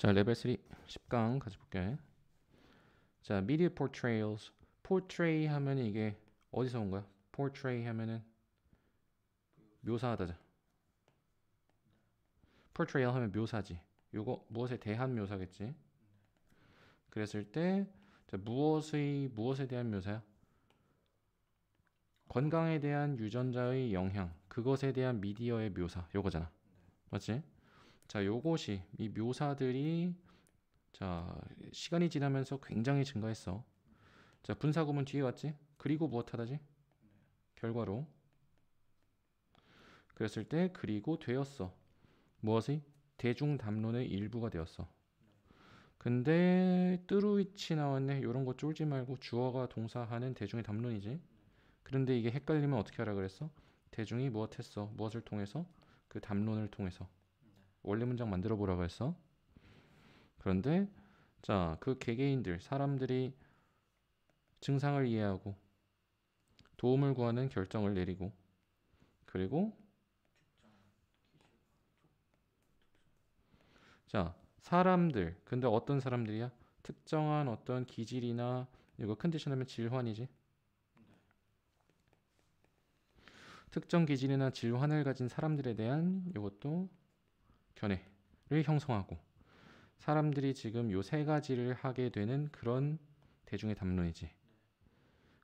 자 레벨 3 10강 같이 볼게 자 media p o r t r a y a 하면 이게 어디서 온 거야? p o r t 하면은 묘사하다자 p o r t r 하면 묘사지 요거 무엇에 대한 묘사겠지 그랬을 때 자, 무엇의 무엇에 대한 묘사야? 건강에 대한 유전자의 영향 그것에 대한 미디어의 묘사 요거잖아 맞지? 자, 요것이 이 묘사들이 자, 시간이 지나면서 굉장히 증가했어. 자, 분사 구문 뒤에 왔지? 그리고 무엇하다지? 결과로 그랬을 때 그리고 되었어. 무엇이? 대중담론의 일부가 되었어. 근데 뜨루이치 나왔네. 요런거 쫄지 말고 주어가 동사하는 대중의 담론이지. 그런데 이게 헷갈리면 어떻게 하라 그랬어? 대중이 무엇했어? 무엇을 통해서? 그 담론을 통해서. 원리 문장 만들어 보라고 했어. 그런데 자 그 개개인들 사람들이 증상을 이해하고 도움을 구하는 결정을 내리고 그리고 자 사람들 근데 어떤 사람들이야 특정한 어떤 기질이나 이거 컨디션 하면 질환이지 특정 기질이나 질환을 가진 사람들에 대한 이것도 견해를 형성하고 사람들이 지금 요 세 가지를 하게 되는 그런 대중의 담론이지.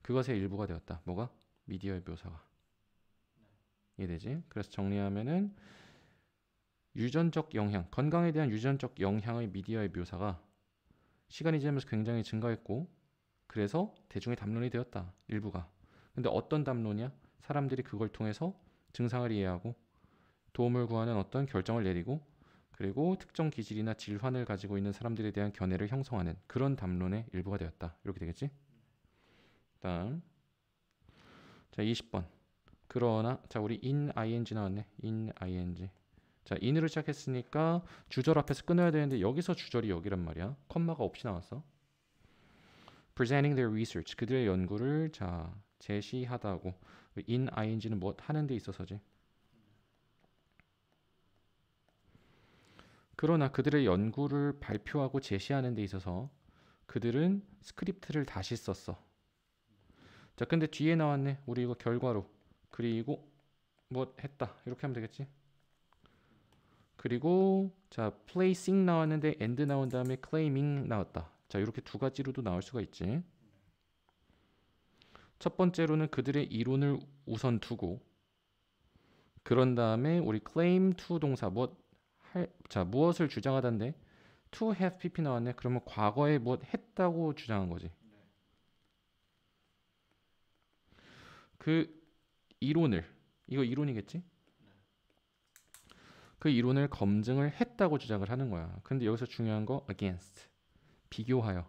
그것의 일부가 되었다. 뭐가? 미디어의 묘사가. 네. 이해되지? 그래서 정리하면은 유전적 영향, 건강에 대한 유전적 영향의 미디어의 묘사가 시간이 지나면서 굉장히 증가했고 그래서 대중의 담론이 되었다. 일부가. 근데 어떤 담론이야? 사람들이 그걸 통해서 증상을 이해하고 도움을 구하는 어떤 결정을 내리고 그리고 특정 기질이나 질환을 가지고 있는 사람들에 대한 견해를 형성하는 그런 담론의 일부가 되었다. 이렇게 되겠지? 다음. 자, 20번. 그러나 자, 우리 in ing 나왔네. in ing. 자, in으로 시작했으니까 주절 앞에서 끊어야 되는데 여기서 주절이 여기란 말이야. 컴마가 없이 나왔어. presenting their research. 그들의 연구를 자, 제시하다고 in ing는 뭐 하는 데 있어서지. 그러나 그들의 연구를 발표하고 제시하는 데 있어서 그들은 스크립트를 다시 썼어. 자, 근데 뒤에 나왔네. 우리 이거 결과로. 그리고 뭐 했다. 이렇게 하면 되겠지? 그리고 자, placing 나왔는데 end 나온 다음에 claiming 나왔다. 자, 이렇게 두 가지로도 나올 수가 있지. 첫 번째로는 그들의 이론을 우선 두고 그런 다음에 우리 claim to 동사 뭐 할, 자 무엇을 주장하던데 to have pp 나왔네. 그러면 과거에 무엇 뭐 했다고 주장한 거지. 그 이론을 이거 이론이겠지? 그 이론을 검증을 했다고 주장을 하는 거야. 근데 여기서 중요한 거 against 비교하여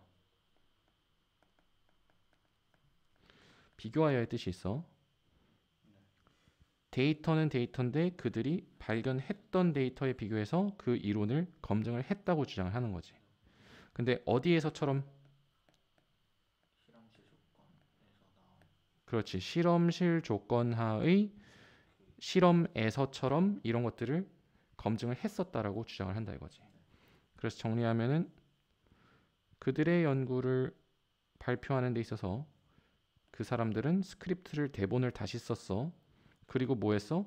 비교하여의 뜻이 있어. 데이터는 데이터인데 그들이 발견했던 데이터에 비교해서 그 이론을 검증을 했다고 주장을 하는 거지. 근데 어디에서처럼 그렇지. 실험실 조건하의 실험에서처럼 이런 것들을 검증을 했었다라고 주장을 한다 이거지. 그래서 정리하면은 그들의 연구를 발표하는 데 있어서 그 사람들은 스크립트를 대본을 다시 썼어. 그리고 뭐 했어?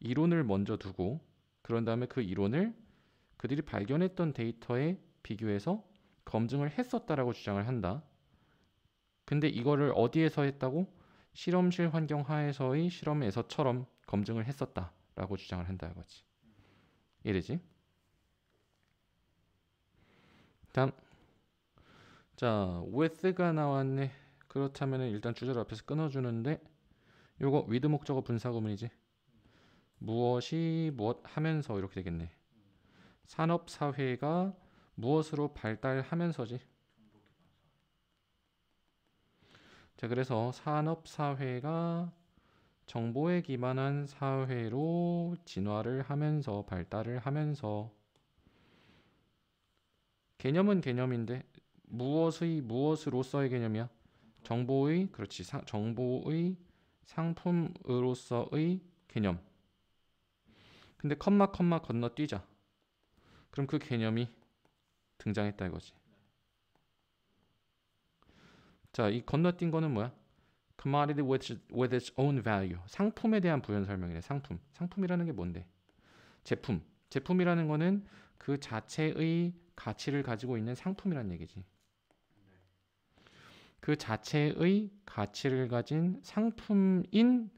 이론을 먼저 두고 그런 다음에 그 이론을 그들이 발견했던 데이터에 비교해서 검증을 했었다라고 주장을 한다. 근데 이거를 어디에서 했다고? 실험실 환경 하에서의 실험에서처럼 검증을 했었다라고 주장을 한다 이거지. 이래지. 다음. 자, OS가 나왔네. 그렇다면 일단 주제를 앞에서 끊어주는데 요거 위드 목적어 분사 구문이지. 무엇이 무엇 하면서 이렇게 되겠네. 산업 사회가 무엇으로 발달하면서지. 자, 그래서 산업 사회가 정보에 기반한 사회로 진화를 하면서 발달을 하면서 개념은 개념인데 무엇의 무엇으로서의 개념이야? 정보의 그렇지. 사, 정보의 상품으로서의 개념 근데 컴마 컴마 건너뛰자 그럼 그 개념이 등장했다 이거지 자 이 건너뛴 거는 뭐야? commodity with, with its own value 상품에 대한 부연 설명이네 상품 상품이라는 게 뭔데? 제품 제품이라는 거는 그 자체의 가치를 가지고 있는 상품이란 얘기지 그 자체의 가치를 가진 상품인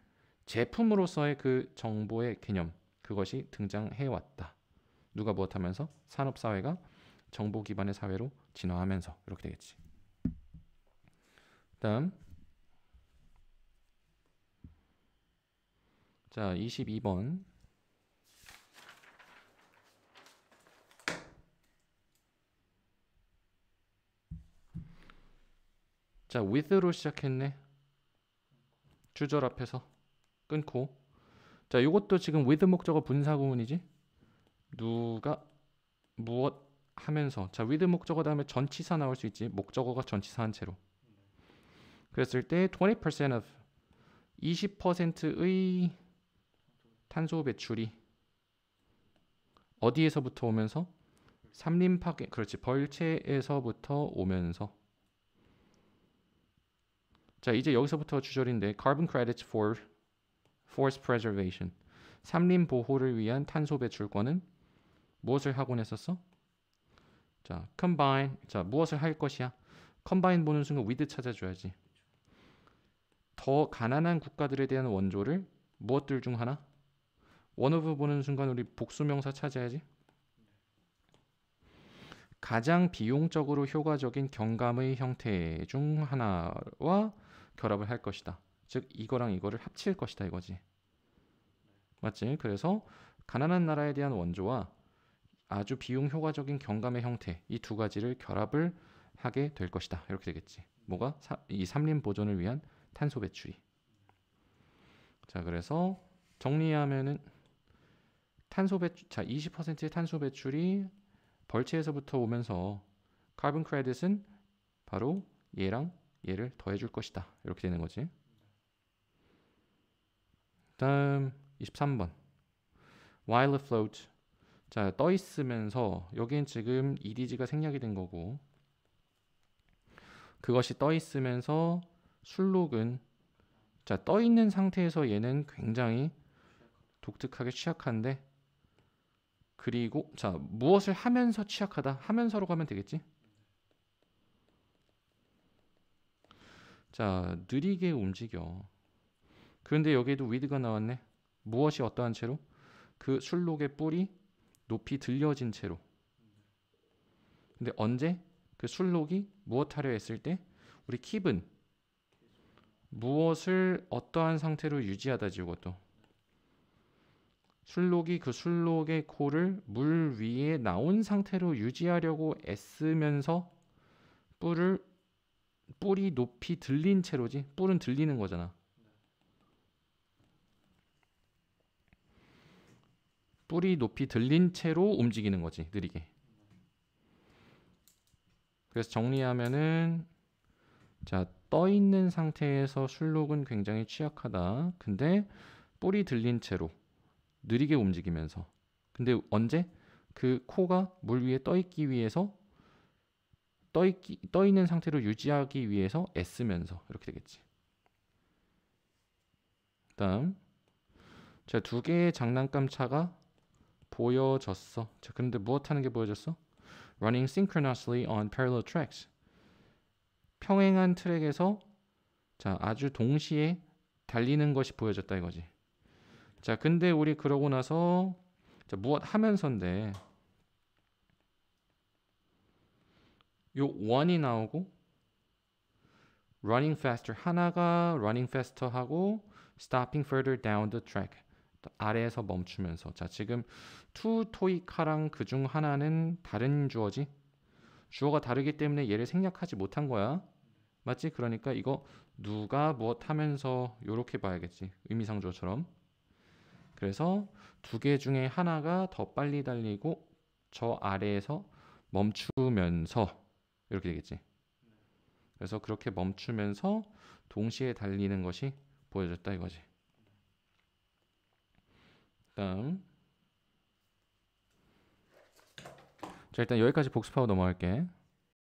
제품으로서의 그 정보의 개념 그것이 등장해 왔다. 누가 무엇하면서 산업 사회가 정보 기반의 사회로 진화하면서 이렇게 되겠지. 다음 자 22번 자, with로 시작했네. 주절 앞에서 끊고. 자, 이것도 지금 with 목적어 분사구문이지. 누가 무엇 하면서 자, with 목적어 다음에 전치사 나올 수 있지. 목적어가 전치사 한 채로. 그랬을 때20% of 20%의 탄소 배출이 어디에서부터 오면서 삼림 파괴 그렇지 벌채에서부터 오면서 자, 이제 여기서부터 주절인데 carbon credits for forest preservation. 삼림 보호를 위한 탄소 배출권은 무엇을 하곤 했었어? 자, combine. 자, 무엇을 할 것이야? combine 보는 순간 with 찾아줘야지. 더 가난한 국가들에 대한 원조를 무엇들 중 하나? 원오브 보는 순간 우리 복수명사 찾아야지. 가장 비용적으로 효과적인 경감의 형태 중 하나와 결합을 할 것이다. 즉 이거랑 이거를 합칠 것이다 이거지. 맞지? 그래서 가난한 나라에 대한 원조와 아주 비용 효과적인 경감의 형태 이 두 가지를 결합을 하게 될 것이다. 이렇게 되겠지. 뭐가 사, 이 삼림 보존을 위한 탄소 배출이. 자, 그래서 정리하면은 탄소 배출 자, 20%의 탄소 배출이 벌채에서부터 오면서 카본 크레딧은 바로 얘랑 얘를 더해줄 것이다. 이렇게 되는 거지. 다음 23번 while afloat 자, 떠 있으면서 여기엔 지금 edg가 생략이 된 거고 그것이 떠 있으면서 술록은 자, 떠 있는 상태에서 얘는 굉장히 독특하게 취약한데 그리고 자, 무엇을 하면서 취약하다. 하면서로 가면 되겠지? 자, 느리게 움직여. 그런데 여기에도 위드가 나왔네. 무엇이 어떠한 채로? 그 술록의 뿔이 높이 들려진 채로. 근데 언제? 그 술록이 무엇하려 했을 때 우리 킵은 무엇을 어떠한 상태로 유지하다지 이것도 술록이 그 술록의 코를 물 위에 나온 상태로 유지하려고 애쓰면서 뿔을 뿔이 높이 들린 채로지 뿔은 들리는 거잖아 뿔이 높이 들린 채로 움직이는 거지 느리게 그래서 정리하면은 자 떠있는 상태에서 술록은 굉장히 취약하다 근데 뿔이 들린 채로 느리게 움직이면서 근데 언제? 그 코가 물 위에 떠있기 위해서 떠있 떠있는 상태로 유지하기 위해서 애쓰면서 이렇게 되겠지. 다음 자, 두 개의 장난감 차가 보여졌어. 자, 그런데 무엇 하는 게 보여졌어? Running synchronously on parallel tracks. 평행한 트랙에서 자, 아주 동시에 달리는 것이 보여졌다 이거지. 자, 근데 우리 그러고 나서 자, 무엇 하면서인데 요원이 나오고 running faster 하나가 running faster 하고 stopping further down the track 아래에서 멈추면서 자 지금 투 토이카랑 그 중 하나는 다른 주어지 주어가 다르기 때문에 얘를 생략하지 못한 거야 맞지? 그러니까 이거 누가 무엇 하면서 요렇게 봐야겠지 의미상조처럼 그래서 두 개 중에 하나가 더 빨리 달리고 저 아래에서 멈추면서 이렇게 되겠지. 그래서 그렇게 멈추면서 동시에 달리는 것이 보여졌다 이거지. 다음. 자 일단 여기까지 복습하고 넘어갈게.